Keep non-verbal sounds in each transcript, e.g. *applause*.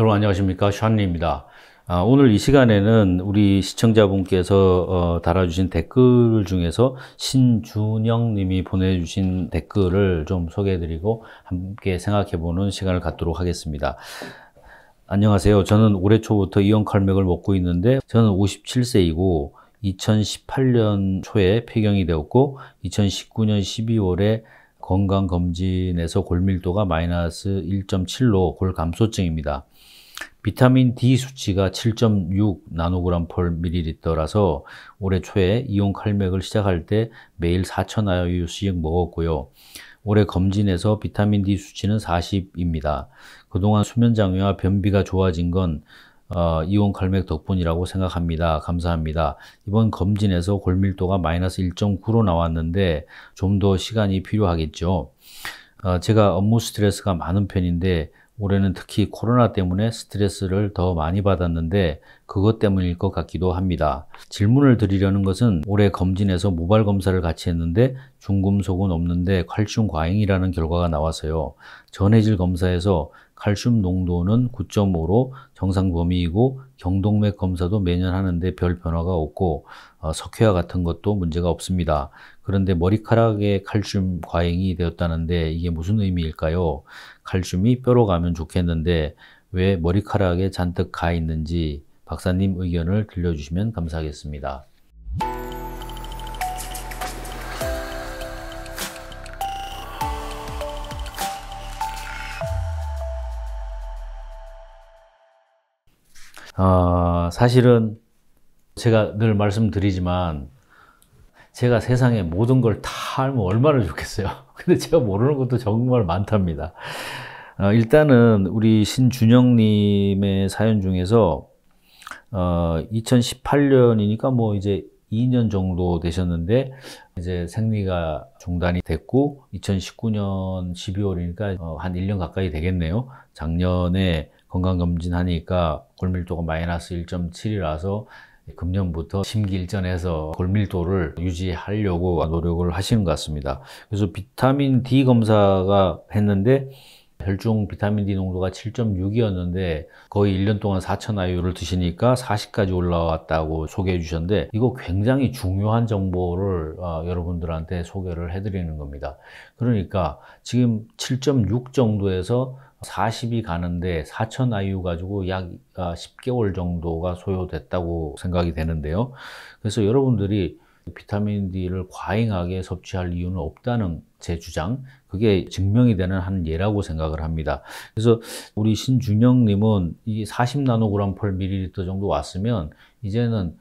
여러분 안녕하십니까 샨리입니다. 아, 오늘 이 시간에는 우리 시청자분께서 어, 달아주신 댓글 중에서 신준영님이 보내주신 댓글을 좀 소개해드리고 함께 생각해보는 시간을 갖도록 하겠습니다. 안녕하세요. 저는 올해 초부터 이온칼맥을 먹고 있는데 저는 57세이고 2018년 초에 폐경이 되었고 2019년 12월에 건강검진에서 골밀도가 마이너스 1.7로 골감소증입니다. 비타민 D 수치가 7.6 나노그램 펄 밀리리터라서 올해 초에 이온 칼맥을 시작할 때 매일 4천 아이유씩 먹었고요. 올해 검진에서 비타민 D 수치는 40입니다. 그동안 수면 장애와 변비가 좋아진 건 어, 이온 칼맥 덕분이라고 생각합니다. 감사합니다. 이번 검진에서 골밀도가 마이너스 1.9로 나왔는데 좀 더 시간이 필요하겠죠. 어, 제가 업무 스트레스가 많은 편인데 올해는 특히 코로나 때문에 스트레스를 더 많이 받았는데 그것 때문일 것 같기도 합니다. 질문을 드리려는 것은 올해 검진에서 모발 검사를 같이 했는데 중금속은 없는데 칼슘 과잉이라는 결과가 나와서요. 전해질 검사에서 칼슘 농도는 9.5로 정상 범위이고 경동맥 검사도 매년 하는데 별 변화가 없고 어, 석회화 같은 것도 문제가 없습니다. 그런데 머리카락에 칼슘 과잉이 되었다는데 이게 무슨 의미일까요? 칼슘이 뼈로 가면 좋겠는데 왜 머리카락에 잔뜩 가 있는지 박사님 의견을 들려주시면 감사하겠습니다. 어, 사실은 제가 늘 말씀드리지만 제가 세상의 모든 걸 다 알면 얼마나 좋겠어요. *laughs* 근데 제가 모르는 것도 정말 많답니다. 어, 일단은 우리 신준영님의 사연 중에서 어, 2018년이니까 뭐 이제 2년 정도 되셨는데 이제 생리가 중단이 됐고 2019년 12월이니까 어, 한 1년 가까이 되겠네요. 작년에 건강검진 하니까 골밀도가 마이너스 1.7이라서 금년부터 심기일전해서 골밀도를 유지하려고 노력을 하시는 것 같습니다. 그래서 비타민 D 검사가 했는데 혈중 비타민 D 농도가 7.6이었는데 거의 1년 동안 4천 아이유를 드시니까 40까지 올라왔다고 소개해 주셨는데 이거 굉장히 중요한 정보를 어, 여러분들한테 소개를 해드리는 겁니다. 그러니까 지금 7.6 정도에서 40이 가는데 4천 아이유 가지고 약 10개월 아, 정도가 소요됐다고 생각이 되는데요. 그래서 여러분들이 비타민 D를 과잉하게 섭취할 이유는 없다는 제 주장, 그게 증명이 되는 한 예라고 생각을 합니다. 그래서 우리 신준영님은 이 40나노그램 펄 밀리리터 정도 왔으면 이제는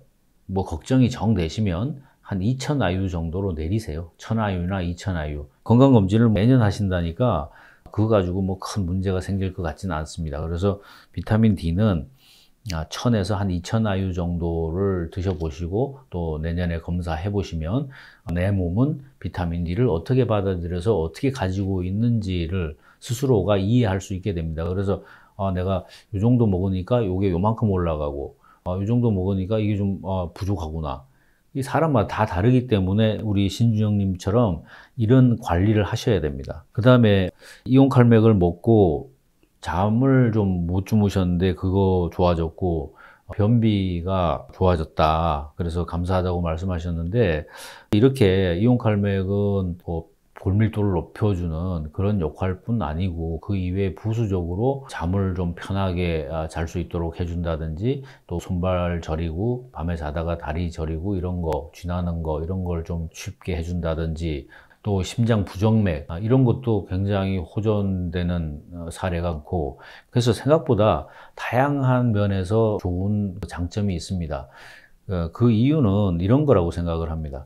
뭐 걱정이 정되시면 한2,000아유 정도로 내리세요. 1,000아유나2,000아유 건강검진을 매년 하신다니까 그거 가지고 뭐 큰 문제가 생길 것 같지는 않습니다. 그래서 비타민 D는 1000에서 아, 한 2000아유 정도를 드셔보시고 또 내년에 검사해 보시면 내 몸은 비타민 D를 어떻게 받아들여서 어떻게 가지고 있는지를 스스로가 이해할 수 있게 됩니다. 그래서 아, 내가 이 정도 먹으니까 이게 요만큼 올라가고 아, 이 정도 먹으니까 이게 좀 아, 부족하구나. 이 사람마다 다 다르기 때문에 우리 신준영님처럼 이런 관리를 하셔야 됩니다. 그 다음에 이온칼맥을 먹고 잠을 좀 못 주무셨는데 그거 좋아졌고 변비가 좋아졌다. 그래서 감사하다고 말씀하셨는데 이렇게 이온칼맥은 뭐 골밀도를 높여주는 그런 역할뿐 아니고 그 이외에 부수적으로 잠을 좀 편하게 아, 잘수 있도록 해준다든지 또 손발 저리고 밤에 자다가 다리 저리고 이런 거 쥐나는 거 이런 걸 좀 쉽게 해준다든지 또 심장 부정맥 아, 이런 것도 굉장히 호전되는 어, 사례가 많고 그래서 생각보다 다양한 면에서 좋은 장점이 있습니다. 어, 그 이유는 이런 거라고 생각을 합니다.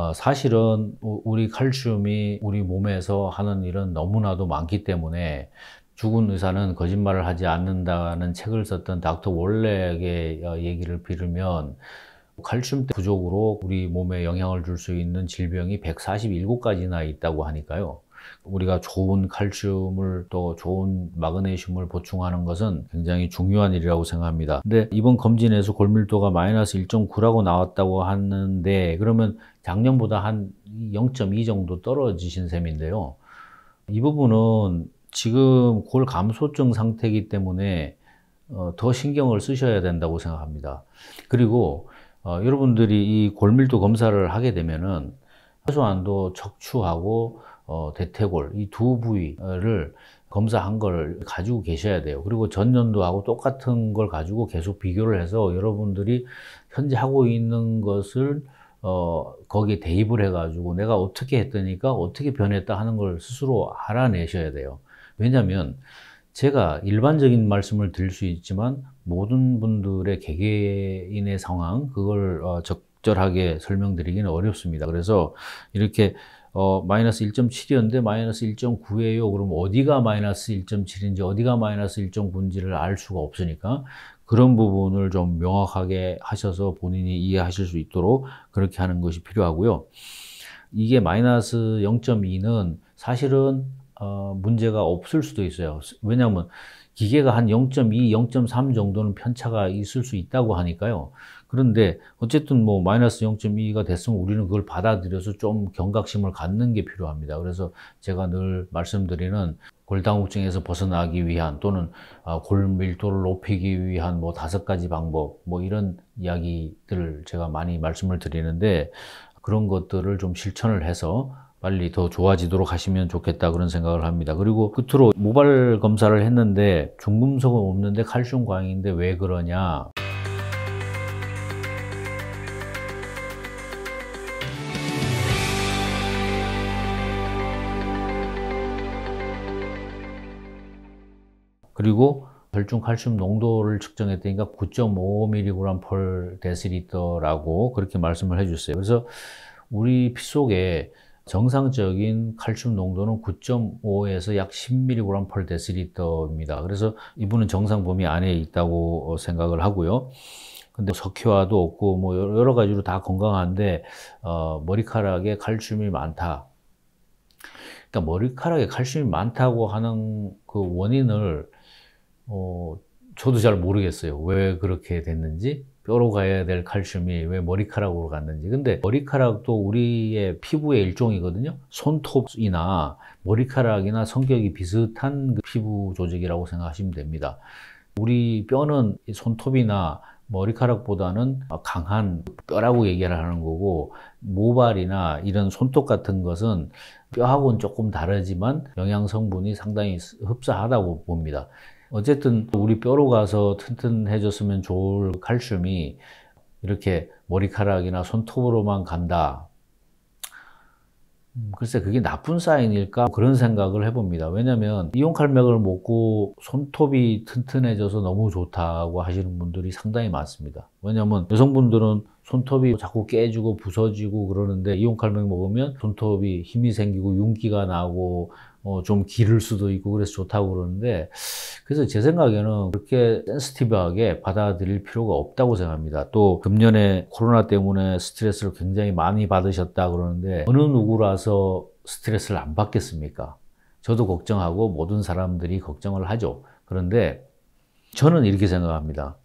어, 사실은 우리 칼슘이 우리 몸에서 하는 일은 너무나도 많기 때문에 죽은 의사는 거짓말을 하지 않는다는 책을 썼던 닥터 원 월렉의 어, 얘기를 빌으면 칼슘 부족으로 우리 몸에 영향을 줄 수 있는 질병이 147가지나 있다고 하니까요. 우리가 좋은 칼슘을 또 좋은 마그네슘을 보충하는 것은 굉장히 중요한 일이라고 생각합니다. 근데 이번 검진에서 골밀도가 마이너스 1.9라고 나왔다고 하는데 그러면 작년보다 한 0.2 정도 떨어지신 셈인데요. 이 부분은 지금 골 감소증 상태이기 때문에 어, 더 신경을 쓰셔야 된다고 생각합니다. 그리고 어, 여러분들이 이 골밀도 검사를 하게 되면은 해소안도 척추하고 어, 대퇴골 이 두 부위를 검사한 걸 가지고 계셔야 돼요. 그리고 전년도하고 똑같은 걸 가지고 계속 비교를 해서 여러분들이 현재 하고 있는 것을 어, 거기에 대입을 해가지고 내가 어떻게 했더니까 어떻게 변했다 하는 걸 스스로 알아내셔야 돼요. 왜냐면 하 제가 일반적인 말씀을 드릴 수 있지만 모든 분들의 개개인의 상황, 그걸 어, 적절하게 설명드리기는 어렵습니다. 그래서 이렇게 어, 마이너스 1.7이었는데 마이너스 1.9예요. 그럼 어디가 마이너스 1.7인지 어디가 마이너스 1.9인지를 알 수가 없으니까 그런 부분을 좀 명확하게 하셔서 본인이 이해하실 수 있도록 그렇게 하는 것이 필요하고요. 이게 마이너스 0.2는 사실은 어, 문제가 없을 수도 있어요. 왜냐하면 기계가 한 0.2, 0.3 정도는 편차가 있을 수 있다고 하니까요. 그런데 어쨌든 뭐 마이너스 0.2가 됐으면 우리는 그걸 받아들여서 좀 경각심을 갖는 게 필요합니다. 그래서 제가 늘 말씀드리는 골다공증에서 벗어나기 위한 또는 아, 골밀도를 높이기 위한 뭐 다섯 가지 방법 뭐 이런 이야기들을 제가 많이 말씀을 드리는데 그런 것들을 좀 실천을 해서 빨리 더 좋아지도록 하시면 좋겠다 그런 생각을 합니다. 그리고 끝으로 모발 검사를 했는데 중금속은 없는데 칼슘 광인데왜 그러냐? 그리고 혈중 칼슘 농도를 측정했더니까 9.5mg per dl라고 그렇게 말씀을 해주세요 그래서 우리 피 속에 정상적인 칼슘 농도는 9.5에서 약 10mg per d l 입니다 그래서 이분은 정상 범위 안에 있다고 어, 생각을 하고요. 근데 석회화도 없고 뭐 여러 가지로 다 건강한데 어, 머리카락에 칼슘이 많다. 그러 그러니까 머리카락에 칼슘이 많다고 하는 그 원인을 어, 저도 잘 모르겠어요. 왜 그렇게 됐는지. 뼈로 가야 될 칼슘이 왜 머리카락으로 갔는지. 근데 머리카락도 우리의 피부의 일종이거든요. 손톱이나 머리카락이나 성격이 비슷한 그 피부 조직이라고 생각하시면 됩니다. 우리 뼈는 손톱이나 머리카락보다는 강한 뼈라고 얘기를 하는 거고 모발이나 이런 손톱 같은 것은 뼈하고는 조금 다르지만 영양 성분이 상당히 흡사하다고 봅니다. 어쨌든 우리 뼈로 가서 튼튼해졌으면 좋을 칼슘이 이렇게 머리카락이나 손톱으로만 간다. 음, 글쎄 그게 나쁜 사인일까 그런 생각을 해봅니다. 왜냐하면 이온칼맥을 먹고 손톱이 튼튼해져서 너무 좋다고 하시는 분들이 상당히 많습니다. 왜냐하면 여성분들은 손톱이 자꾸 깨지고 부서지고 그러는데 이온칼맥 먹으면 손톱이 힘이 생기고 윤기가 나고 어, 좀 기를 수도 있고 그래서 좋다고 그러는데 그래서 제 생각에는 그렇게 센스티브하게 받아들일 필요가 없다고 생각합니다. 또 금년에 코로나 때문에 스트레스를 굉장히 많이 받으셨다 그러는데 어느 누구라서 스트레스를 안 받겠습니까? 저도 걱정하고 모든 사람들이 걱정을 하죠. 그런데 저는 이렇게 생각합니다.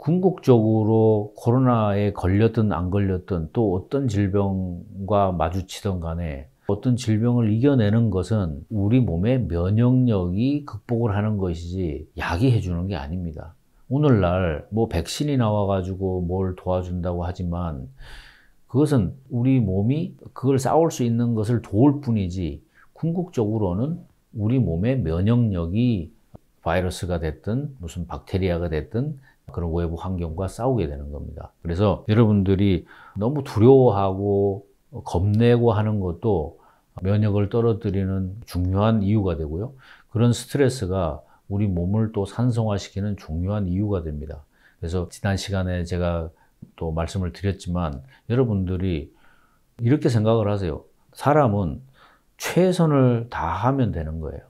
궁극적으로 코로나에 걸렸든 안 걸렸든 또 어떤 질병과 마주치던 간에 어떤 질병을 이겨내는 것은 우리 몸의 면역력이 극복을 하는 것이지 약이 해주는 게 아닙니다. 오늘날 뭐 백신이 나와가지고 뭘 도와준다고 하지만 그것은 우리 몸이 그걸 싸울 수 있는 것을 도울 뿐이지 궁극적으로는 우리 몸의 면역력이 바이러스가 됐든 무슨 박테리아가 됐든 그런 외부 환경과 싸우게 되는 겁니다. 그래서 여러분들이 너무 두려워하고 겁내고 하는 것도 면역을 떨어뜨리는 중요한 이유가 되고요. 그런 스트레스가 우리 몸을 또 산성화시키는 중요한 이유가 됩니다. 그래서 지난 시간에 제가 또 말씀을 드렸지만 여러분들이 이렇게 생각을 하세요. 사람은 최선을 다하면 되는 거예요.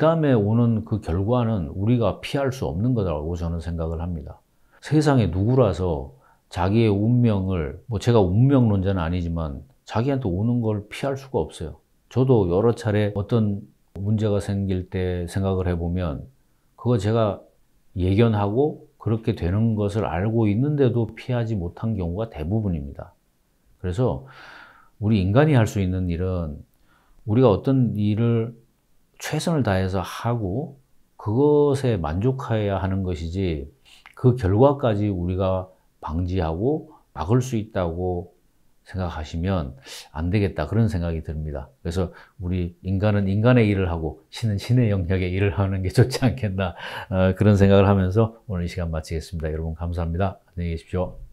다음에 오는 그 결과는 우리가 피할 수 없는 거라고 저는 생각을 합니다. 세상에 누구라서 자기의 운명을, 뭐 제가 운명론자는 아니지만 자기한테 오는 걸 피할 수가 없어요. 저도 여러 차례 어떤 문제가 생길 때 생각을 해보면 그거 제가 예견하고 그렇게 되는 것을 알고 있는데도 피하지 못한 경우가 대부분입니다. 그래서 우리 인간이 할 수 있는 일은 우리가 어떤 일을 최선을 다해서 하고 그것에 만족해야 하는 것이지 그 결과까지 우리가 방지하고 막을 수 있다고 생각하시면 안 되겠다 그런 생각이 듭니다. 그래서 우리 인간은 인간의 일을 하고 신은 신의 영역의 일을 하는 게 좋지 않겠나 어, 그런 생각을 하면서 오늘 이 시간 마치겠습니다. 여러분 감사합니다. 안녕히 계십시오.